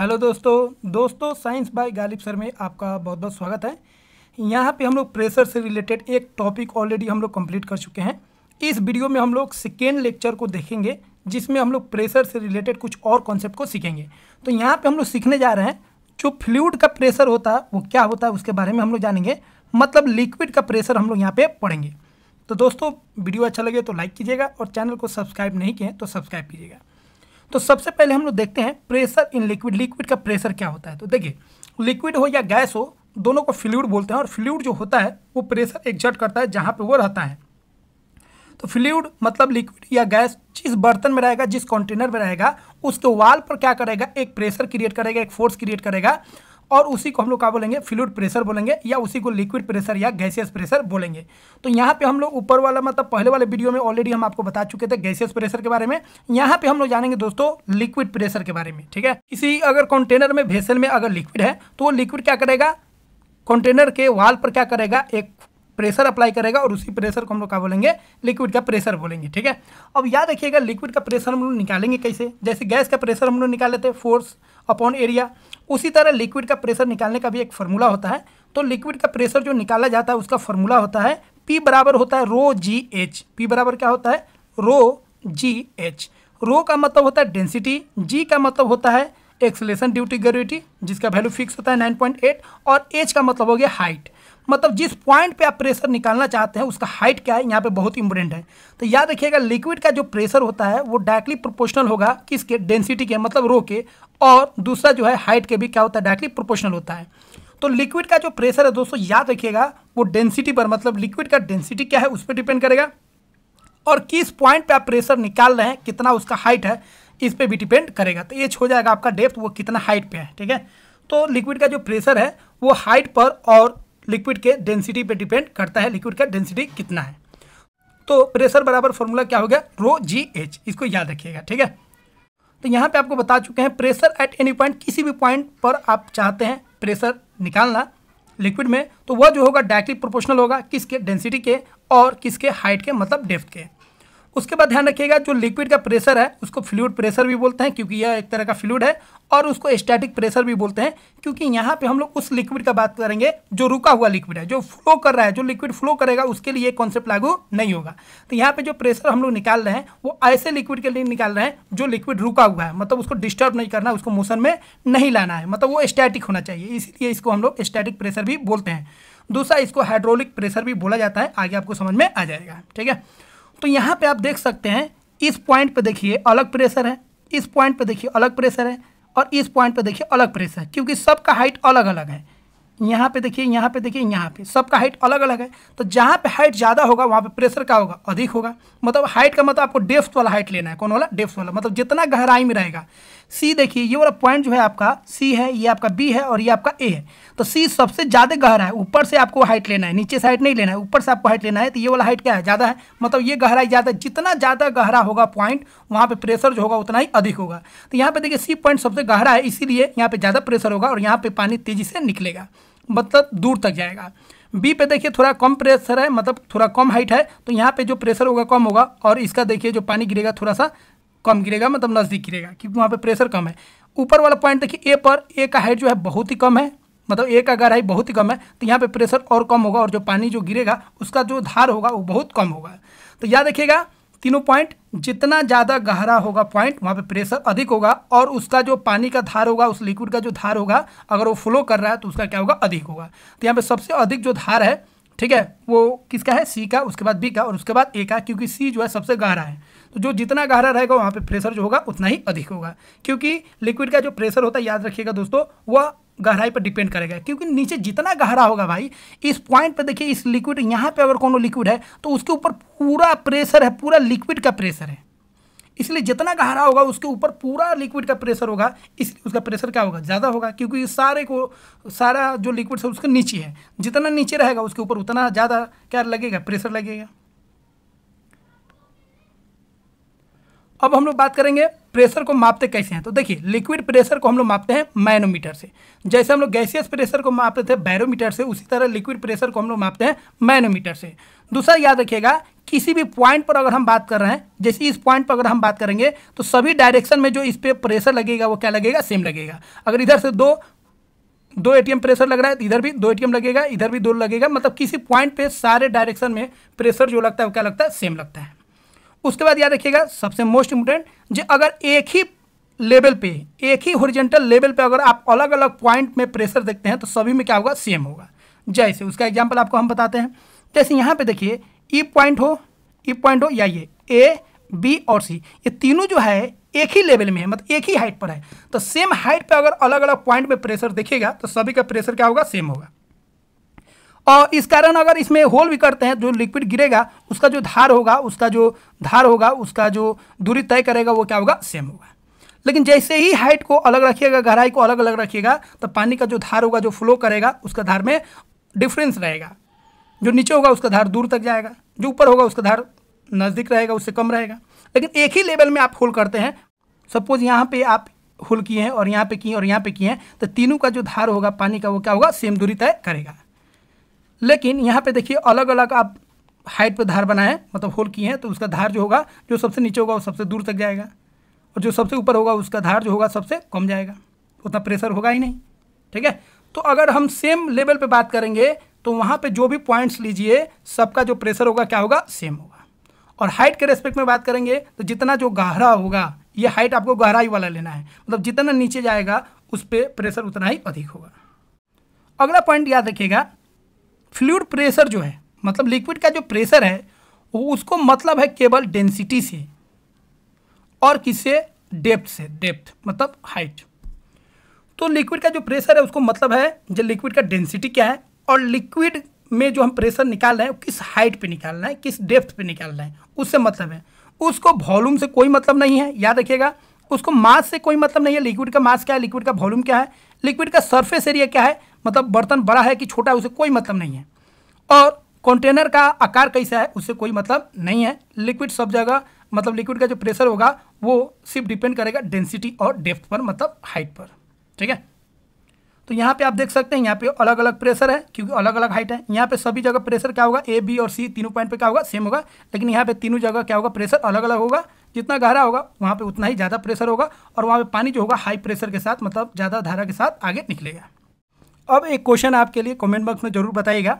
hello दोस्तों दोस्तों science by Ghalib sir में आपका बहुत बहुत स्वागत है यहाँ पे हम लोग प्रेशर से रिलेटेड एक टॉपिक ऑलरेडी हम लोग कंप्लीट कर चुके हैं इस वीडियो में हम लोग सेकेंड लेक्चर को देखेंगे जिसमें हम लोग प्रेशर से रिलेटेड कुछ और कॉन्सेप्ट को सीखेंगे तो यहाँ पे हम लोग सीखने जा रहे हैं जो फ्लूड का प्रेशर होता है वो क्या होता है उसके बारे में हम लोग जानेंगे मतलब लिक्विड का प्रेशर हम लोग यहाँ पर पढ़ेंगे तो दोस्तों वीडियो अच्छा लगे तो लाइक कीजिएगा और चैनल को सब्सक्राइब नहीं किए तो सब्सक्राइब कीजिएगा तो सबसे पहले हम लोग देखते हैं प्रेशर इन लिक्विड लिक्विड का प्रेशर क्या होता है तो देखिए लिक्विड हो या गैस हो दोनों को फ्लूड बोलते हैं और फ्लूड जो होता है वो प्रेशर एग्जर्ट करता है जहाँ पर वो रहता है तो फ्लूड मतलब लिक्विड या गैस जिस बर्तन में रहेगा जिस कंटेनर में रहेगा उसके वाल पर क्या करेगा एक प्रेशर क्रिएट करेगा एक फोर्स क्रिएट करेगा और उसी को हम लोग क्या बोलेंगे फ्लूड प्रेशर बोलेंगे या उसी को लिक्विड प्रेशर या गैसियस प्रेशर बोलेंगे तो यहाँ पे हम लोग ऊपर वाला मतलब पहले वाले वीडियो में ऑलरेडी हम आपको बता चुके थे गैसियस प्रेशर के बारे में यहाँ पे हम लोग जानेंगे दोस्तों लिक्विड प्रेशर के बारे में ठीक है किसी अगर कंटेनर में भेसल में अगर लिक्विड है तो वो लिक्विड क्या करेगा कॉन्टेनर के वाल पर क्या करेगा एक प्रेशर अप्लाई करेगा और उसी प्रेशर को हम लोग क्या बोलेंगे लिक्विड का प्रेशर बोलेंगे ठीक है अब याद रखिएगा लिक्विड का प्रेशर हम लोग निकालेंगे कैसे जैसे गैस का प्रेशर हम लोग निकाल लेते हैं फोर्स अपॉन एरिया उसी तरह लिक्विड का प्रेशर निकालने का भी एक फॉर्मूला होता है तो लिक्विड का प्रेशर जो निकाला जाता है उसका फॉर्मूला होता है पी बराबर होता है रो जी एच पी बराबर क्या होता है रो जी एच रो का मतलब होता है डेंसिटी जी का मतलब होता है एक्सलेशन ड्यूटी ग्रेविटी जिसका वैल्यू फिक्स होता है 9.8 और एच का मतलब हो गया हाइट मतलब जिस पॉइंट पे आप प्रेशर निकालना चाहते हैं उसका हाइट क्या है यहाँ पे बहुत इंपोर्टेंट है तो याद रखिएगा लिक्विड का जो प्रेशर होता है वो डायरेक्टली प्रोपोर्शनल होगा किसके डेंसिटी के मतलब रो के और दूसरा जो है हाइट के भी क्या होता है डायरेक्टली प्रोपोर्शनल होता है तो लिक्विड का जो प्रेशर है दोस्तों याद रखिएगा वो डेंसिटी पर मतलब लिक्विड का डेंसिटी क्या है उस पर डिपेंड करेगा और किस पॉइंट पर आप प्रेशर निकाल रहे हैं कितना उसका हाइट है इस पर भी डिपेंड करेगा तो एच हो जाएगा आपका डेप्थ वो कितना हाइट पर है ठीक है तो लिक्विड का जो प्रेशर है वो हाइट पर और लिक्विड के डेंसिटी पे डिपेंड करता है लिक्विड का डेंसिटी कितना है तो प्रेशर बराबर फॉर्मूला क्या हो गया रो जी एच इसको याद रखिएगा ठीक है तो यहाँ पे आपको बता चुके हैं प्रेशर एट एनी पॉइंट किसी भी पॉइंट पर आप चाहते हैं प्रेशर निकालना लिक्विड में तो वह जो होगा डायरेक्टली प्रोपोर्शनल होगा किसके डेंसिटी के और किसके हाइट के मतलब डेफ्थ के उसके बाद ध्यान रखिएगा जो लिक्विड का प्रेशर है उसको फ्लूड प्रेशर भी बोलते हैं क्योंकि यह एक तरह का फ्लूड है और उसको स्टैटिक प्रेशर भी बोलते हैं क्योंकि यहाँ पे हम लोग उस लिक्विड का बात करेंगे जो रुका हुआ लिक्विड है जो फ्लो कर रहा है जो लिक्विड फ्लो करेगा उसके लिए कॉन्सेप्ट लागू नहीं होगा तो यहाँ पर जो प्रेशर हम लोग निकाल रहे हैं वो ऐसे लिक्विड के लिए निकाल रहे हैं जो लिक्विड रुका हुआ है मतलब उसको डिस्टर्ब नहीं करना उसको मोशन में नहीं लाना है मतलब वो स्टैटिक होना चाहिए इसलिए इसको हम लोग स्टैटिक प्रेशर भी बोलते हैं दूसरा इसको हाइड्रोलिक प्रेशर भी बोला जाता है आगे आपको समझ में आ जाएगा ठीक है तो यहाँ पे आप देख सकते हैं इस पॉइंट पे देखिए अलग प्रेशर है इस पॉइंट पे देखिए अलग प्रेशर है और इस पॉइंट पे देखिए अलग प्रेशर क्योंकि सबका हाइट अलग अलग है यहाँ पे देखिए यहाँ पे देखिए यहाँ पे सबका हाइट अलग अलग है तो जहाँ पे हाइट ज़्यादा होगा वहाँ पे प्रेशर का होगा अधिक होगा मतलब हाइट का मतलब आपको डेफ्थ वाला हाइट लेना है कौन वाला डेफ्थ वाला मतलब जितना गहराई में रहेगा सी देखिए ये वाला पॉइंट जो है आपका सी है ये आपका बी है और ये आपका ए है तो सी सबसे ज़्यादा गहरा है ऊपर से आपको हाइट लेना है नीचे से हाइट नहीं लेना है ऊपर से आपको हाइट लेना है तो ये वाला हाइट क्या है ज़्यादा है मतलब ये गहराई ज़्यादा जितना ज़्यादा गहरा होगा पॉइंट वहाँ पर प्रेशर जो होगा उतना ही अधिक होगा तो यहाँ पर देखिए सी पॉइंट सबसे गहरा है इसीलिए यहाँ पर ज़्यादा प्रेशर होगा और यहाँ पर पानी तेज़ी से निकलेगा मतलब दूर तक जाएगा बी पे देखिए थोड़ा कम प्रेशर है मतलब थोड़ा कम हाइट है तो यहाँ पे जो प्रेशर होगा कम होगा और इसका देखिए जो पानी गिरेगा थोड़ा सा कम गिरेगा मतलब नज़दीक गिरेगा क्योंकि वहाँ पर प्रेशर कम है ऊपर वाला पॉइंट देखिए ए पर ए का हाइट जो है बहुत ही कम है मतलब ए का गहराई बहुत ही कम है तो यहाँ पे प्रेशर और कम होगा और जो पानी जो गिरेगा उसका जो धार होगा वो बहुत कम होगा तो याद रखिएगा तीनों पॉइंट जितना ज़्यादा गहरा होगा पॉइंट वहाँ पे प्रेशर अधिक होगा और उसका जो पानी का धार होगा उस लिक्विड का जो धार होगा अगर वो फ्लो कर रहा है तो उसका क्या होगा अधिक होगा तो यहाँ पे सबसे अधिक जो धार है ठीक है वो किसका है सी का उसके बाद बी का और उसके बाद ए का क्योंकि सी जो है सबसे गहरा है तो जो जितना गहरा रहेगा वहाँ पर प्रेशर जो होगा उतना ही अधिक होगा क्योंकि लिक्विड का जो प्रेशर होता है याद रखिएगा दोस्तों वह गहराई पर डिपेंड करेगा क्योंकि नीचे जितना गहरा होगा भाई इस पॉइंट पर देखिए इस लिक्विड यहाँ पर अगर कौन लिक्विड है तो उसके ऊपर पूरा प्रेशर है पूरा लिक्विड का प्रेशर है इसलिए जितना गहरा होगा उसके ऊपर पूरा लिक्विड का प्रेशर होगा इसलिए उसका प्रेशर क्या होगा ज़्यादा होगा क्योंकि सारे को सारा जो लिक्विड है उसके नीचे है जितना नीचे रहेगा उसके ऊपर उतना ज़्यादा क्या लगेगा प्रेशर लगेगा अब हम लोग बात करेंगे प्रेशर को मापते कैसे हैं तो देखिए लिक्विड प्रेशर को हम लोग मापते हैं मैनोमीटर से जैसे हम लोग गैसियस प्रेशर को मापते थे बैरोमीटर से उसी तरह लिक्विड प्रेशर को हम लोग मापते हैं मैनोमीटर से दूसरा याद रखिएगा किसी भी पॉइंट पर अगर हम बात कर रहे हैं जैसे इस पॉइंट पर अगर हम बात करेंगे तो सभी डायरेक्शन में जो इस पर प्रेशर लगेगा वो क्या लगेगा सेम लगेगा अगर इधर से दो दो एटीएम प्रेशर लग रहा है इधर भी दो एटीएम लगेगा इधर भी दो लगेगा मतलब किसी पॉइंट पे सारे डायरेक्शन में प्रेशर जो लगता है वो क्या लगता है सेम लगता है उसके बाद याद रखिएगा सबसे मोस्ट इंपोर्टेंट जो अगर एक ही लेवल पे एक ही होरिजेंटल लेवल पे अगर आप अलग अलग पॉइंट में प्रेशर देखते हैं तो सभी में क्या होगा सेम होगा जैसे उसका एग्जाम्पल आपको हम बताते हैं जैसे यहाँ पे देखिए ई e पॉइंट हो ई e पॉइंट हो या ये ए बी और सी ये तीनों जो है एक ही लेवल में है मतलब एक ही हाइट पर है तो सेम हाइट पर अगर अलग अलग पॉइंट में प्रेशर देखेगा तो सभी का प्रेशर क्या होगा सेम होगा और इस कारण अगर इसमें होल भी करते हैं जो लिक्विड गिरेगा उसका जो धार होगा उसका जो धार होगा उसका जो दूरी तय करेगा वो क्या होगा सेम होगा लेकिन जैसे ही हाइट को अलग रखिएगा गहराई को अलग अलग रखिएगा तो पानी का जो धार होगा जो फ्लो करेगा उसका धार में डिफरेंस रहेगा जो नीचे होगा उसका धार दूर तक जाएगा जो ऊपर होगा उसका धार नज़दीक रहेगा उससे कम रहेगा लेकिन एक ही लेवल में आप होल करते हैं सपोज यहाँ पे आप होल किए हैं और यहाँ पे किए और यहाँ पे किए हैं तो तीनों का जो धार होगा पानी का वो क्या होगा सेम दूरी तय करेगा लेकिन यहाँ पे देखिए अलग अलग आप हाइट पर धार बनाएं मतलब होल किए हैं तो उसका धार जो होगा जो सबसे नीचे होगा वो सबसे दूर तक जाएगा और जो सबसे ऊपर होगा उसका धार जो होगा सबसे कम जाएगा उतना प्रेशर होगा ही नहीं ठीक है तो अगर हम सेम लेवल पर बात करेंगे तो वहाँ पर जो भी पॉइंट्स लीजिए सबका जो प्रेशर होगा क्या होगा सेम होगा और हाइट के रेस्पेक्ट में बात करेंगे तो जितना जो गहरा होगा ये हाइट आपको गहराई वाला लेना है मतलब जितना नीचे जाएगा उस पर प्रेशर उतना ही अधिक होगा अगला पॉइंट याद रखिएगा फ्लूड प्रेशर जो है मतलब लिक्विड का जो प्रेशर है वो उसको मतलब है केवल डेंसिटी से और किससे डेप्थ से डेप्थ मतलब हाइट तो लिक्विड का जो प्रेशर है उसको मतलब है जो लिक्विड का डेंसिटी क्या है और लिक्विड में जो हम प्रेशर निकाल रहे हैं किस हाइट पे रहे हैं किस डेप्थ पे रहे हैं उससे मतलब है उसको वॉल्यूम से कोई मतलब नहीं है याद रखिएगा उसको मास से कोई मतलब नहीं है लिक्विड का मास क्या है लिक्विड का वॉल्यूम क्या है लिक्विड का सरफेस एरिया क्या है मतलब बर्तन बड़ा है कि छोटा है उसे कोई मतलब नहीं है और कंटेनर का आकार कैसा है उससे कोई मतलब नहीं है लिक्विड सब जगह मतलब लिक्विड का जो प्रेशर होगा वो सिर्फ डिपेंड करेगा डेंसिटी और डेप्थ पर मतलब हाइट पर ठीक है तो यहाँ पे आप देख सकते हैं यहाँ पे अलग अलग प्रेशर है क्योंकि अलग अलग हाइट है यहाँ पे सभी जगह प्रेशर क्या होगा ए बी और सी तीनों पॉइंट पे क्या होगा सेम होगा लेकिन यहाँ पे तीनों जगह क्या होगा प्रेशर अलग अलग होगा जितना गहरा होगा वहाँ पे उतना ही ज़्यादा प्रेशर होगा और वहाँ पे पानी जो होगा हाई प्रेशर के साथ मतलब ज़्यादा धारा के साथ आगे निकलेगा अब एक क्वेश्चन आपके लिए कमेंट बॉक्स में ज़रूर बताइएगा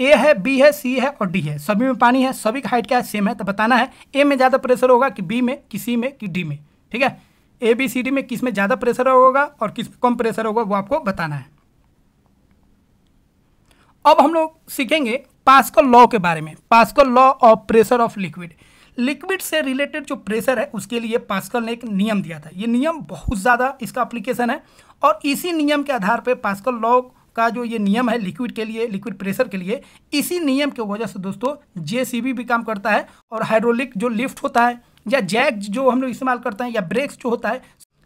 ए है बी है सी है और डी है सभी में पानी है सभी का हाइट क्या है सेम है तो बताना है ए में ज़्यादा प्रेशर होगा कि बी में कि सी में कि डी में ठीक है ए बी सी डी में किस में ज़्यादा प्रेशर होगा और किस में कम प्रेशर होगा वो आपको बताना है अब हम लोग सीखेंगे पास्कल लॉ के बारे में Pascal law of pressure of liquid liquid से रिलेटेड जो प्रेशर है उसके लिए पास्कल ने एक नियम दिया था ये नियम बहुत ज़्यादा इसका अप्लीकेशन है और इसी नियम के आधार पर पास्कल लॉ का जो ये नियम है लिक्विड के लिए लिक्विड प्रेशर के लिए इसी नियम की वजह से दोस्तों जे भी काम करता है और हाइड्रोलिक जो लिफ्ट होता है या जैक जो हम लोग इस्तेमाल करते हैं या ब्रेक्स जो होता है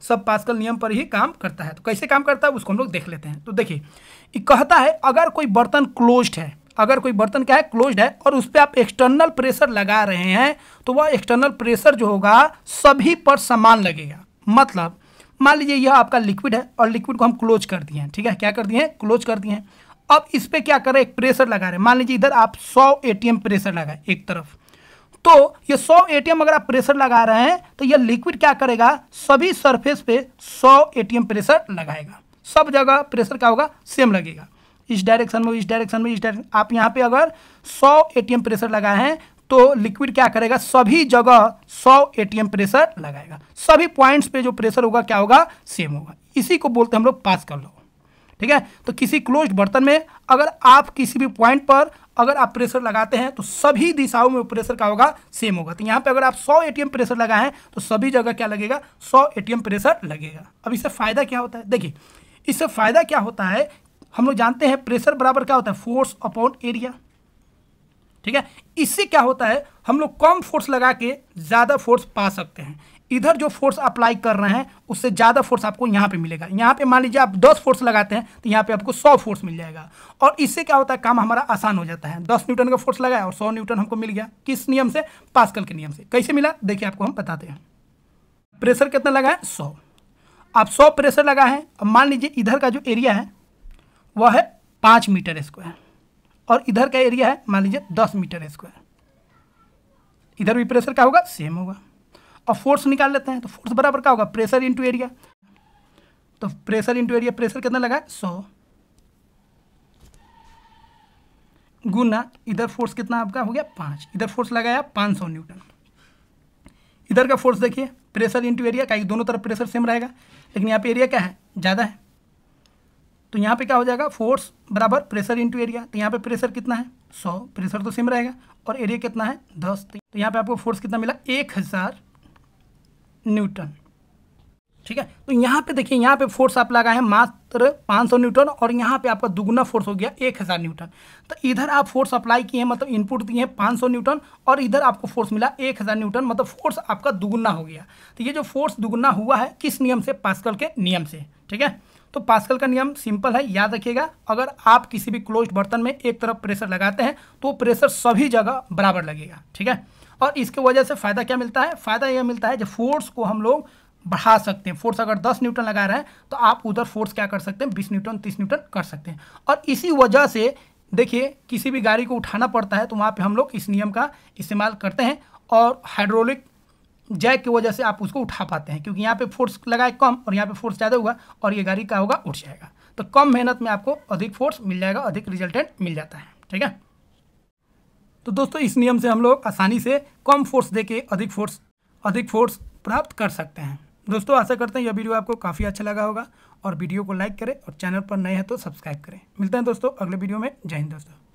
सब पास्कल नियम पर ही काम करता है तो कैसे काम करता है उसको हम लोग देख लेते हैं तो देखिए कहता है अगर कोई बर्तन क्लोज्ड है अगर कोई बर्तन क्या है क्लोज्ड है और उस पर आप एक्सटर्नल प्रेशर लगा रहे हैं तो वह एक्सटर्नल प्रेशर जो होगा सभी पर समान लगेगा मतलब मान लीजिए यह आपका लिक्विड है और लिक्विड को हम क्लोज कर दिए हैं ठीक है क्या कर दिए हैं क्लोज कर दिए हैं अब इस पर क्या करें एक प्रेशर लगा रहे हैं मान लीजिए इधर आप सौ ए प्रेशर लगाए एक तरफ तो ये 100 एटीएम अगर आप प्रेशर लगा रहे हैं तो ये लिक्विड क्या करेगा सभी सरफेस पे 100 एटीएम प्रेशर लगाएगा सब जगह प्रेशर क्या होगा सेम लगेगा इस डायरेक्शन में इस डायरेक्शन में इस डायरेक्शन आप यहाँ पे अगर 100 एटीएम प्रेशर लगाए हैं तो लिक्विड क्या करेगा सभी जगह 100 एटीएम प्रेशर लगाएगा सभी पॉइंट्स पे जो प्रेशर होगा क्या होगा सेम होगा इसी को बोलते हैं हम लोग पास कर लो ठीक है तो किसी क्लोज बर्तन में अगर आप किसी भी पॉइंट पर अगर आप प्रेशर लगाते हैं तो सभी दिशाओं में प्रेशर क्या होगा सेम होगा तो यहाँ पे अगर आप 100 एटीएम प्रेशर लगाएं तो सभी जगह क्या लगेगा 100 एटीएम प्रेशर लगेगा अब इससे फ़ायदा क्या होता है देखिए इससे फ़ायदा क्या होता है हम लोग जानते हैं प्रेशर बराबर क्या होता है फोर्स अपॉन एरिया ठीक है इससे क्या होता है हम लोग कम फोर्स लगा के ज़्यादा फोर्स पा सकते हैं इधर जो फोर्स अप्लाई कर रहे हैं उससे ज़्यादा फोर्स आपको यहाँ पे मिलेगा यहाँ पे मान लीजिए आप 10 फोर्स लगाते हैं तो यहाँ पे आपको 100 फोर्स मिल जाएगा और इससे क्या होता है काम हमारा आसान हो जाता है 10 न्यूटन का फोर्स लगाया और 100 न्यूटन हमको मिल गया किस नियम से पास्कल के नियम से कैसे मिला देखिए आपको हम बताते हैं प्रेशर कितना लगा है सौ आप सौ प्रेशर लगा है मान लीजिए इधर का जो एरिया है वह है पाँच मीटर स्क्वायर और इधर का एरिया है मान लीजिए दस मीटर स्क्वायर इधर भी प्रेशर क्या होगा सेम होगा और फोर्स निकाल लेते हैं तो फोर्स बराबर क्या होगा प्रेशर इंटू एरिया तो प्रेशर इंटू एरिया प्रेशर कितना लगा सौ गुना इधर फोर्स कितना आपका हो गया पाँच इधर फोर्स लगाया पाँच सौ न्यूटन इधर का फोर्स देखिए प्रेशर इंटू एरिया का दोनों तरफ प्रेशर सेम रहेगा लेकिन यहाँ पे एरिया क्या है ज़्यादा है तो यहाँ पे क्या हो जाएगा फोर्स बराबर प्रेशर इंटू एरिया तो यहाँ पे प्रेशर कितना है सौ प्रेशर तो सेम रहेगा और एरिया कितना है दस तो यहाँ पे आपको फोर्स कितना मिला एक हज़ार न्यूटन ठीक है तो यहाँ पे देखिए यहाँ पे फोर्स आप लगा है मात्र 500 न्यूटन और यहाँ पे आपका दुगुना फोर्स हो गया 1000 न्यूटन तो इधर आप फोर्स अप्लाई किए हैं मतलब इनपुट दिए हैं 500 न्यूटन और इधर आपको फोर्स मिला 1000 न्यूटन मतलब फोर्स आपका दुगुना हो गया तो ये जो फोर्स दुगुना हुआ है किस नियम से पास्कल के नियम से ठीक है तो पास्कल का नियम सिंपल है याद रखिएगा अगर आप किसी भी क्लोज बर्तन में एक तरफ प्रेशर लगाते हैं तो प्रेशर सभी जगह बराबर लगेगा ठीक है और इसके वजह से फ़ायदा क्या मिलता है फ़ायदा यह मिलता है जब फोर्स को हम लोग बढ़ा सकते हैं फोर्स अगर 10 न्यूटन लगा रहे हैं तो आप उधर फोर्स क्या कर सकते हैं 20 न्यूटन 30 न्यूटन कर सकते हैं और इसी वजह से देखिए किसी भी गाड़ी को उठाना पड़ता है तो वहाँ पे हम लोग इस नियम का इस्तेमाल करते हैं और हाइड्रोलिक जैक की वजह से आप उसको उठा पाते हैं क्योंकि यहाँ पे फोर्स लगाए कम और यहाँ पे फोर्स ज़्यादा होगा और ये गाड़ी का होगा उठ जाएगा तो कम मेहनत में आपको अधिक फोर्स मिल जाएगा अधिक रिजल्टेंट मिल जाता है ठीक है तो दोस्तों इस नियम से हम लोग आसानी से कम फोर्स दे के अधिक फोर्स अधिक फोर्स प्राप्त कर सकते हैं दोस्तों आशा करते हैं यह वीडियो आपको काफ़ी अच्छा लगा होगा और वीडियो को लाइक करें और चैनल पर नए हैं तो सब्सक्राइब करें मिलते हैं दोस्तों अगले वीडियो में जय हिंद दोस्तों